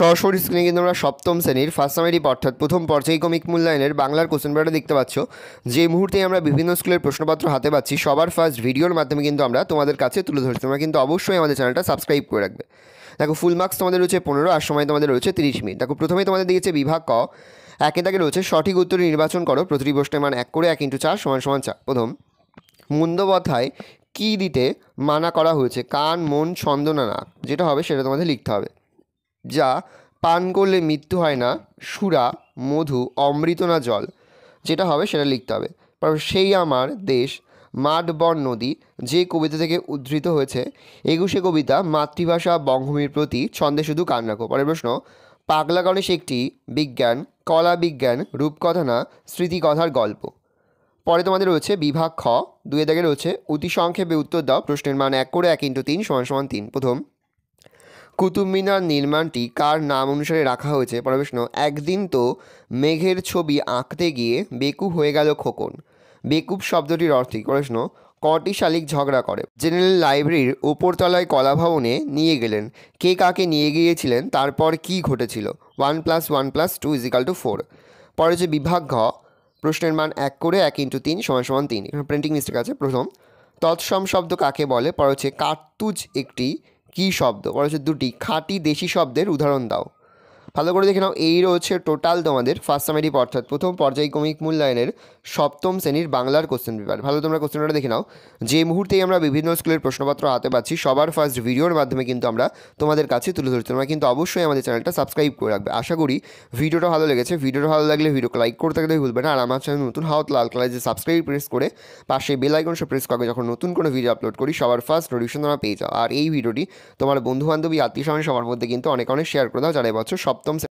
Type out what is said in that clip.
সরাসরি স্ক্রিনে কিন্তু আমরা সপ্তম শ্রেণীর ফার্স্ট সামারি অর্থাৎ প্রথম পর্যায়ী কমিক মূল্যায়নের বাংলার কোশ্চেন পেপারটা দেখতে পাচ্ছ যে মুহূর্তে আমরা বিভিন্ন স্কুলের প্রশ্নপত্র হাতে পাচ্ছি সবার ফার্স্ট ভিডিওর মাধ্যমে কিন্তু আমরা তোমাদের কাছে তুলে ধরছি তোমরা কিন্তু অবশ্যই আমাদের চ্যানেলটা সাবস্ক্রাইব করে রাখবে দেখো ফুল মার্কস তোমাদের রয়েছে পনেরো আর সময় তোমাদের রয়েছে তিরিশ মিনিট দেখো প্রথমে তোমাদের দিয়েছে বিভাগ ক একে তাকে রয়েছে সঠিক উত্তর নির্বাচন করো প্রতিটি প্রশ্নের মান এক করে এক ইন্টু চার সমান সমান চার প্রথম মুন্দবথায় কী দিতে মানা করা হয়েছে কান মন ছন্দনা না যেটা হবে সেটা তোমাদের লিখতে হবে যা পান করলে মৃত্যু হয় না সুরা মধু অমৃত না জল যেটা হবে সেটা লিখতে হবে সেই আমার দেশ মাঠ বন নদী যে কবিতা থেকে উদ্ধৃত হয়েছে একুশে কবিতা মাতৃভাষা বঙ্গভূমির প্রতি ছন্দে শুধু কান রাখো পরের প্রশ্ন পাগলা গণেশ একটি বিজ্ঞান কলা বিজ্ঞান রূপকথা না স্মৃতিকথার গল্প পরে তোমাদের রয়েছে বিভাগ খ দুয়ে দাগে রয়েছে অতি সংক্ষেপে উত্তর দাও প্রশ্নের মান এক করে এক ইন্টু তিন সমান সমান তিন প্রথম কুতুব মিনার নির্মাণটি কার নাম অনুসারে রাখা হয়েছে পরের প্রশ্ন একদিন তো মেঘের ছবি আঁকতে গিয়ে বেকুব হয়ে গেল খোকন বেকুব শব্দটির অর্থে কী প্রশ্ন কটি শালিক ঝগড়া করে জেনারেল লাইব্রেরির ওপরতলায় কলাভবনে নিয়ে গেলেন কে কাকে নিয়ে গিয়েছিলেন তারপর কি ঘটেছিল one plus one plus two equal to four পরে যে বিভাগ ঘ প্রশ্নের মান এক করে এক ইন্টু তিন সমান সমান তিন এখানে প্রিন্টিং মিস্টেক আছে প্রথম তৎসম শব্দ কাকে বলে পরে হচ্ছে কার্তুজ একটি কি শব্দ বলা হচ্ছে দুটি খাঁটি দেশি শব্দের উদাহরণ দাও ভালো করে দেখে নাও এই রয়েছে টোটাল তোমাদের ফার্স্ট সামেটিভ অর্থাৎ প্রথম পর্যায়ক্রমিক মূল্যায়নের সপ্তম শ্রেণীর বাংলার কোশ্চেন পেপার ভালো তোমরা কোশ্চেনটা দেখে নাও যে মুহূর্তেই আমরা বিভিন্ন স্কুলের প্রশ্নপত্র হাতে পাচ্ছি সবার ফার্স্ট ভিডিওর মাধ্যমে কিন্তু আমরা তোমাদের কাছে তুলে ধরছি তোমরা কিন্তু অবশ্যই আমাদের চ্যানেলটা সাবস্ক্রাইব করে রাখবে আশা করি ভিডিওটা ভালো লেগেছে ভিডিওটা ভালো লাগলে ভিডিওকে লাইক করতে থাকলে ভুলবে না আর আমার চ্যানেল নতুন হাওত লাল কালার যে সাবস্ক্রাইব প্রেস করে পাশে বেল আইকন সে প্রেস করবে যখন নতুন কোনো ভিডিও আপলোড করি সবার ফার্স্ট নোটিফিকেশন তোমরা পেয়ে যাও আর এই ভিডিওটি তোমার বন্ধুবান্ধবী আত্মীয় স্বজন সবার মধ্যে কিন্তু অনেক অনেক শেয়ার করে দাও যারা এবছর সব Entonces.